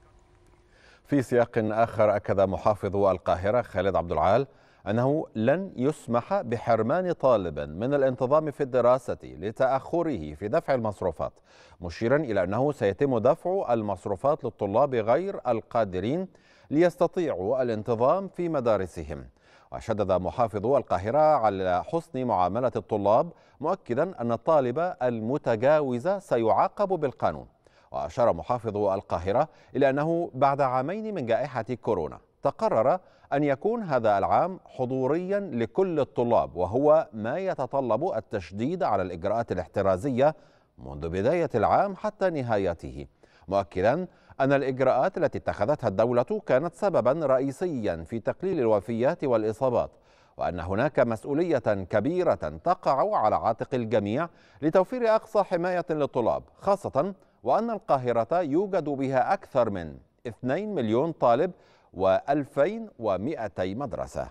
في سياق آخر أكد محافظ القاهرة خالد عبد العال أنه لن يسمح بحرمان طالب من الانتظام في الدراسة لتأخره في دفع المصروفات مشيرا إلى أنه سيتم دفع المصروفات للطلاب غير القادرين ليستطيعوا الانتظام في مدارسهم وشدد محافظ القاهرة على حسن معاملة الطلاب مؤكدا أن الطالب المتجاوز سيعاقب بالقانون وأشار محافظ القاهرة إلى أنه بعد عامين من جائحة كورونا تقرر أن يكون هذا العام حضوريا لكل الطلاب وهو ما يتطلب التشديد على الإجراءات الاحترازية منذ بداية العام حتى نهايته مؤكدا أن الإجراءات التي اتخذتها الدولة كانت سببا رئيسيا في تقليل الوفيات والإصابات وأن هناك مسؤولية كبيرة تقع على عاتق الجميع لتوفير أقصى حماية للطلاب خاصة وأن القاهرة يوجد بها أكثر من 2 مليون طالب و2200 مدرسة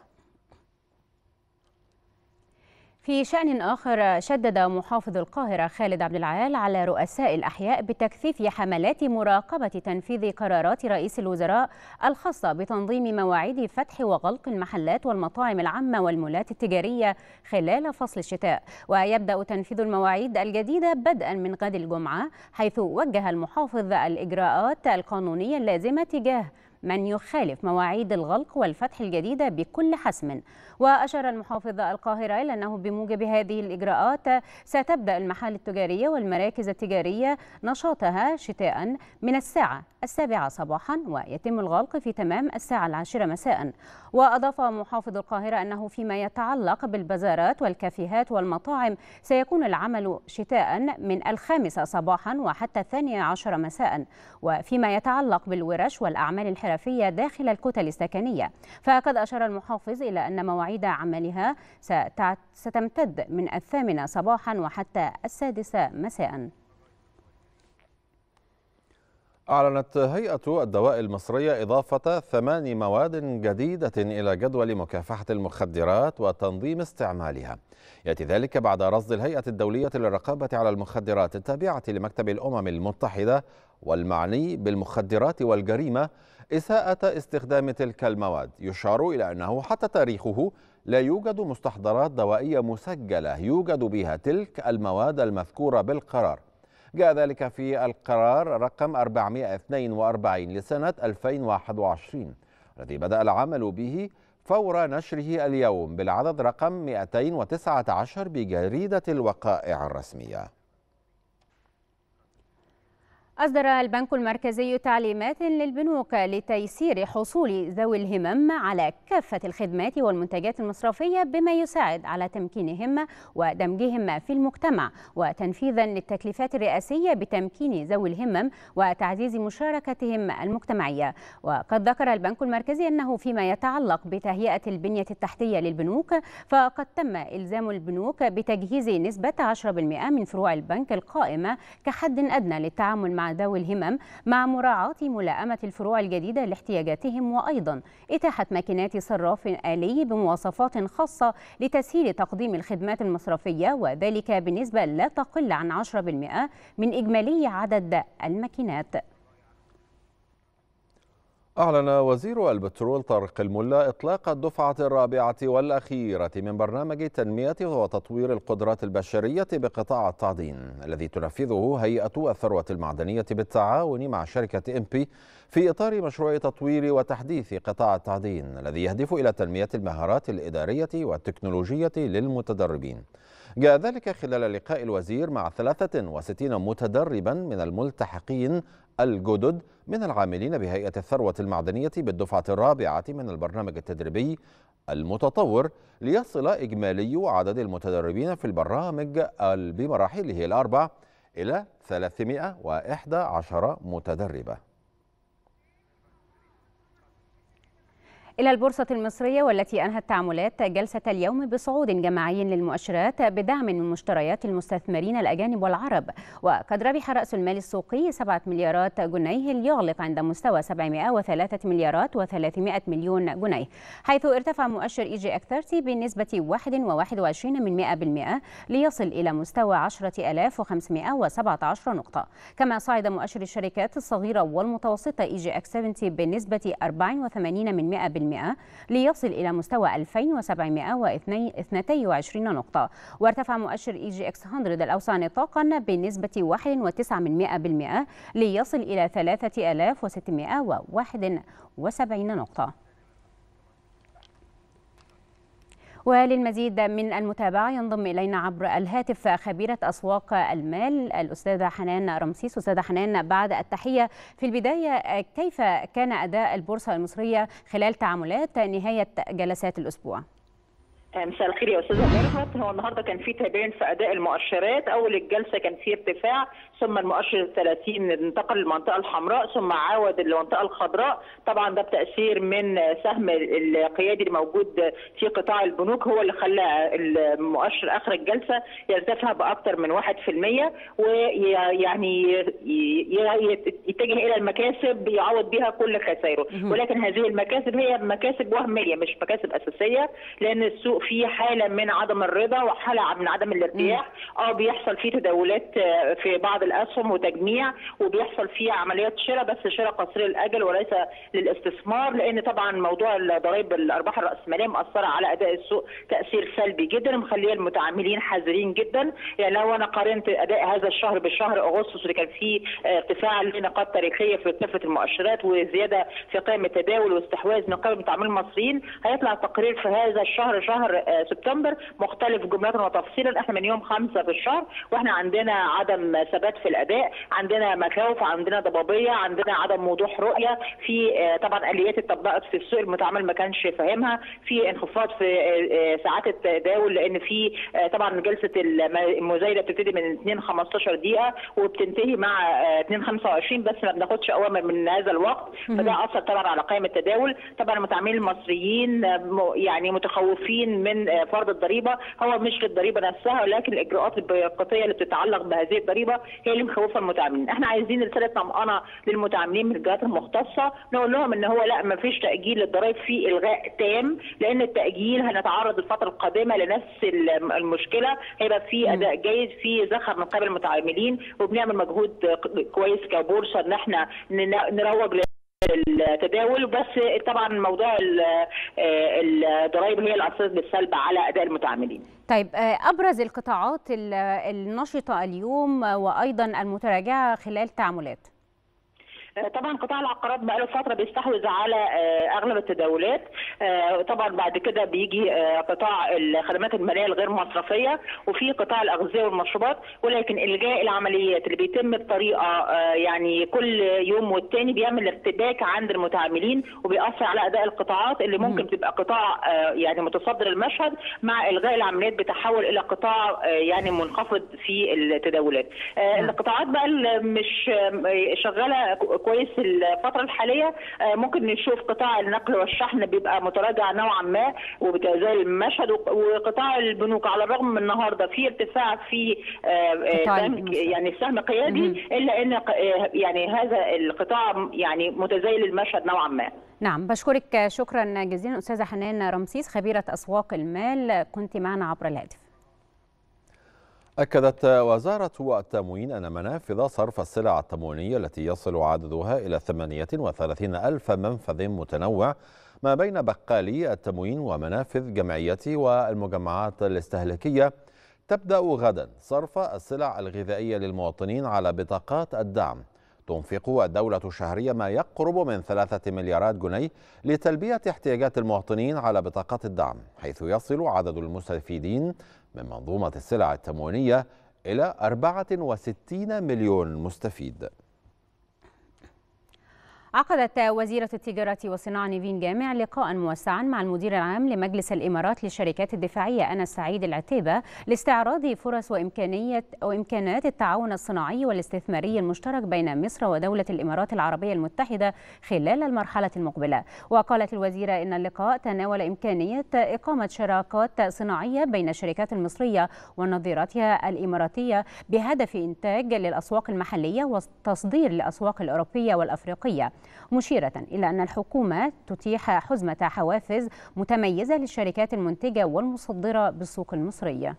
في شأن آخر شدد محافظ القاهرة خالد عبد العال على رؤساء الأحياء بتكثيف حملات مراقبة تنفيذ قرارات رئيس الوزراء الخاصة بتنظيم مواعيد فتح وغلق المحلات والمطاعم العامة والمولات التجارية خلال فصل الشتاء ويبدأ تنفيذ المواعيد الجديدة بدءا من غد الجمعة حيث وجه المحافظ الإجراءات القانونية اللازمة تجاه من يخالف مواعيد الغلق والفتح الجديدة بكل حسم وأشار المحافظ القاهرة إلى أنه بموجب هذه الإجراءات ستبدأ المحال التجارية والمراكز التجارية نشاطها شتاء من الساعة السابعة صباحا ويتم الغلق في تمام الساعة العاشرة مساء وأضاف محافظ القاهرة أنه فيما يتعلق بالبازارات والكافيهات والمطاعم سيكون العمل شتاء من الخامسة صباحا وحتى الثانية عشرة مساء وفيما يتعلق بالورش والأعمال الحرفية داخل الكتل السكنية فقد أشار المحافظ إلى أن مواعيد مواعيد عملها ستمتد من الثامنة صباحا وحتى السادسة مساء أعلنت هيئة الدواء المصرية إضافة ثمان مواد جديدة إلى جدول مكافحة المخدرات وتنظيم استعمالها يأتي ذلك بعد رصد الهيئة الدولية للرقابة على المخدرات التابعة لمكتب الأمم المتحدة والمعني بالمخدرات والجريمة إساءة استخدام تلك المواد يشار إلى أنه حتى تاريخه لا يوجد مستحضرات دوائية مسجلة يوجد بها تلك المواد المذكورة بالقرار جاء ذلك في القرار رقم 442 لسنة 2021 الذي بدأ العمل به فور نشره اليوم بالعدد رقم 219 بجريدة الوقائع الرسمية أصدر البنك المركزي تعليمات للبنوك لتيسير حصول ذوي الهمم على كافة الخدمات والمنتجات المصرفية بما يساعد على تمكينهم ودمجهم في المجتمع وتنفيذا للتكليفات الرئاسية بتمكين ذوي الهمم وتعزيز مشاركتهم المجتمعية وقد ذكر البنك المركزي أنه فيما يتعلق بتهيئة البنية التحتية للبنوك فقد تم إلزام البنوك بتجهيز نسبة 10% من فروع البنك القائمة كحد أدنى للتعامل مع مع ذوي الهمم مع مراعاة ملائمة الفروع الجديدة لاحتياجاتهم وأيضا إتاحة ماكينات صراف آلي بمواصفات خاصة لتسهيل تقديم الخدمات المصرفية وذلك بنسبة لا تقل عن 10% من إجمالي عدد الماكينات أعلن وزير البترول طارق الملا إطلاق الدفعة الرابعة والأخيرة من برنامج تنمية وتطوير القدرات البشرية بقطاع التعدين الذي تنفذه هيئة الثروة المعدنية بالتعاون مع شركة إمبي في إطار مشروع تطوير وتحديث قطاع التعدين الذي يهدف إلى تنمية المهارات الإدارية والتكنولوجية للمتدربين جاء ذلك خلال لقاء الوزير مع 63 متدربا من الملتحقين الجدد من العاملين بهيئة الثروة المعدنية بالدفعة الرابعة من البرنامج التدريبي المتطور ليصل إجمالي عدد المتدربين في البرامج بمراحله الأربع إلى 311 متدربة إلى البورصة المصرية والتي أنهت تعاملات جلسة اليوم بصعود جماعي للمؤشرات بدعم من مشتريات المستثمرين الأجانب والعرب وقد ربح رأس المال السوقي 7 مليارات جنيه ليغلق عند مستوى 703 مليارات و300 مليون جنيه حيث ارتفع مؤشر إي جي أكثرتي بنسبة 1.21 من 100% ليصل إلى مستوى 10517 نقطة كما صعد مؤشر الشركات الصغيرة والمتوسطة إي جي أكس 70 بنسبة 84 من 100% ليصل إلى مستوى 2722 نقطة وارتفع مؤشر إي جي إكس 100 الأوسع نطاقا بنسبة 1.9% ليصل إلى 3671 نقطة وللمزيد من المتابعة ينضم إلينا عبر الهاتف خبيرة أسواق المال الأستاذة حنان رمسيس أستاذة حنان بعد التحية في البداية كيف كان أداء البورصة المصرية خلال تعاملات نهاية جلسات الأسبوع؟ آه، مساء الخير يا استاذه ميرفت هو النهارده كان في تباين في اداء المؤشرات اول الجلسه كان في ارتفاع ثم المؤشر 30 انتقل للمنطقه الحمراء ثم عاود للمنطقه الخضراء طبعا ده بتاثير من سهم القيادي الموجود في قطاع البنوك هو اللي خلى المؤشر اخر الجلسه يرتفع باكثر من 1% ويعني يتجه الى المكاسب يعوض بها كل خسائره ولكن هذه المكاسب هي مكاسب وهميه مش مكاسب اساسيه لان السوق في حاله من عدم الرضا وحاله من عدم الارتياح اه بيحصل فيه تداولات اه، في بعض الاسهم وتجميع وبيحصل فيه عمليات شراء بس شراء قصير الاجل وليس للاستثمار لان طبعا موضوع ضرائب الارباح الراسماليه مأثره على اداء السوق تاثير سلبي جدا مخليه المتعاملين حذرين جدا يعني لو انا قارنت اداء هذا الشهر بشهر اغسطس اللي كان فيه اه، ارتفاع لنقاط تاريخيه في كافه المؤشرات وزياده في قيم التداول واستحواذ من قبل المتعاملين المصريين هيطلع تقرير في هذا الشهر شهر آه، سبتمبر مختلف جمله وتفصيلا احنا من يوم خمسة في الشهر واحنا عندنا عدم ثبات في الاداء عندنا مخاوف عندنا ضبابيه عندنا عدم وضوح رؤيه في آه، طبعا اليات اتطبقت في السوق المتعامل ما كانش فاهمها في انخفاض في آه، ساعات التداول لان في طبعا جلسه المزايده بتبتدي من 2 15 دقيقه وبتنتهي مع 2 25 بس ما بناخدش اوامر من هذا الوقت فده اثر طبعا على قائمه التداول طبعا المتعاملين المصريين يعني متخوفين من آه، فرض الضريبه هو مش في الضريبه نفسها ولكن الاجراءات البيروقراطيه اللي بتتعلق بهذه الضريبه هي اللي مخوفه المتعاملين احنا عايزين رساله طمانه للمتعاملين من الجهات المختصه نقول لهم ان هو لا ما فيش تاجيل للضرائب في الغاء تام لان التاجيل هنتعرض الفتره القادمه لنفس المشكله هيبقى في اداء جيد في زخم من قبل المتعاملين وبنعمل مجهود كويس كبورصه ان احنا نروج التداول بس طبعا موضوع آه، الضرائب هي اللي بالسلب على اداء المتعاملين. طيب آه، ابرز القطاعات النشطه اليوم وايضا المتراجعه خلال تعاملات آه، طبعا قطاع العقارات بقى له فتره بيستحوذ على آه، اغلب التداولات آه، طبعا بعد كده بيجي قطاع الخدمات الماليه الغير مصرفيه وفي قطاع الاغذيه والمشروبات ولكن الجاء العمليات اللي بيتم بطريقه يعني كل يوم والتاني بيعمل ارتباك عند المتعاملين وبيأثر على اداء القطاعات اللي ممكن تبقى قطاع يعني متصدر المشهد مع الغاء العمليات بتحول الى قطاع يعني منخفض في التداولات القطاعات بقى اللي مش شغاله كويس الفتره الحاليه آه، ممكن نشوف قطاع النقل والشحن بيبقى متراجع نوعا ما وبتزال المشهد وقطاع البنوك على الرغم من النهارده في ارتفاع في آه، آه، بنك يعني سهم قيادي الا ان يعني هذا القطاع يعني متزايل المشهد نوعا ما نعم بشكرك شكرا جزيلا استاذه حنان رمسيس خبيره اسواق المال كنت معنا عبر الهاتف أكدت وزارة التموين أن منافذ صرف السلع التموينية التي يصل عددها إلى 38 ألف منفذ متنوع ما بين بقالي التموين ومنافذ جمعيته والمجمعات الاستهلاكية تبدأ غدا صرف السلع الغذائية للمواطنين على بطاقات الدعم تنفق الدولة شهريا ما يقرب من ثلاثة مليارات جنيه لتلبية احتياجات المواطنين على بطاقات الدعم حيث يصل عدد المستفيدين من منظومة السلع التموينية إلى 64 مليون مستفيد عقدت وزيرة التجارة والصناعة نيفين جامع لقاء موسعا مع المدير العام لمجلس الإمارات للشركات الدفاعية أنس سعيد العتيبة لاستعراض فرص وإمكانية وإمكانات التعاون الصناعي والاستثماري المشترك بين مصر ودولة الإمارات العربية المتحدة خلال المرحلة المقبلة وقالت الوزيرة إن اللقاء تناول إمكانية إقامة شراكات صناعية بين الشركات المصرية ونظيرتها الإماراتية بهدف إنتاج للأسواق المحلية والتصدير للأسواق الأوروبية والأفريقية مشيرة إلى أن الحكومة تتيح حزمة حوافز متميزة للشركات المنتجة والمصدرة بالسوق المصرية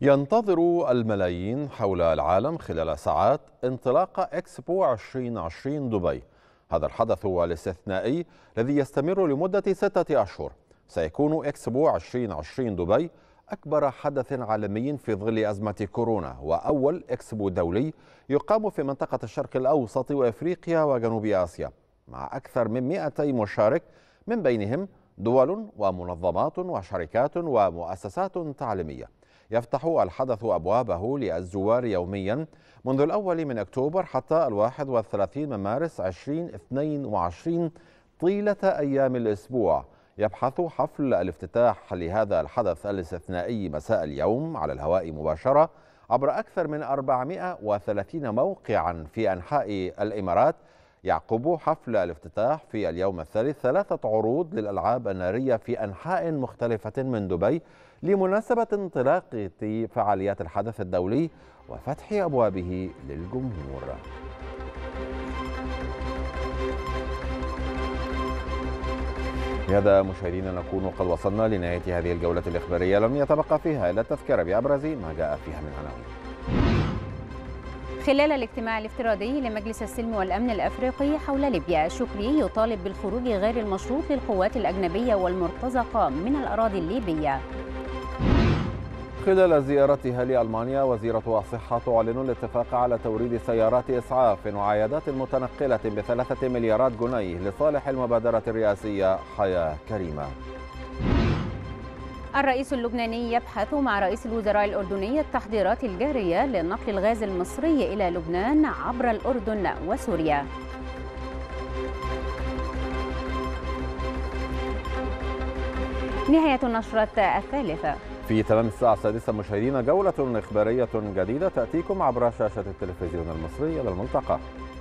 ينتظر الملايين حول العالم خلال ساعات انطلاق اكسبو 2020 دبي هذا الحدث الاستثنائي الذي يستمر لمدة ستة أشهر سيكون اكسبو 2020 دبي أكبر حدث عالمي في ظل أزمة كورونا وأول إكسبو دولي يقام في منطقة الشرق الأوسط وإفريقيا وجنوب آسيا مع أكثر من 200 مشارك من بينهم دول ومنظمات وشركات ومؤسسات تعليمية يفتح الحدث أبوابه للزوار يوميا منذ الأول من أكتوبر حتى الواحد والثلاثين من مارس 2022 طيلة أيام الأسبوع يبحث حفل الافتتاح لهذا الحدث الاستثنائي مساء اليوم على الهواء مباشرة عبر أكثر من 430 موقعا في أنحاء الإمارات يعقب حفل الافتتاح في اليوم الثالث ثلاثة عروض للألعاب النارية في أنحاء مختلفة من دبي لمناسبة انطلاق فعاليات الحدث الدولي وفتح أبوابه للجمهور بهذا مشاهدينا نكون قد وصلنا لنهاية هذه الجولة الإخبارية لم يتبقى فيها إلا التذكرة بأبرز ما جاء فيها من عناوين خلال الاجتماع الافتراضي لمجلس السلم والأمن الأفريقي حول ليبيا شكري يطالب بالخروج غير المشروط للقوات الأجنبية والمرتزقة من الأراضي الليبية خلال زيارتها لألمانيا وزيرة الصحة تعلن الاتفاق على توريد سيارات إسعاف وعيادات متنقلة بثلاثة مليارات جنيه لصالح المبادرة الرئاسية حياة كريمة الرئيس اللبناني يبحث مع رئيس الوزراء الأردني التحضيرات الجارية لنقل الغاز المصري إلى لبنان عبر الأردن وسوريا نهاية نشرة الثالثة في تمام الساعة السادسة مشاهدينا جولة إخبارية جديدة تأتيكم عبر شاشة التلفزيون المصري إلى الملتقى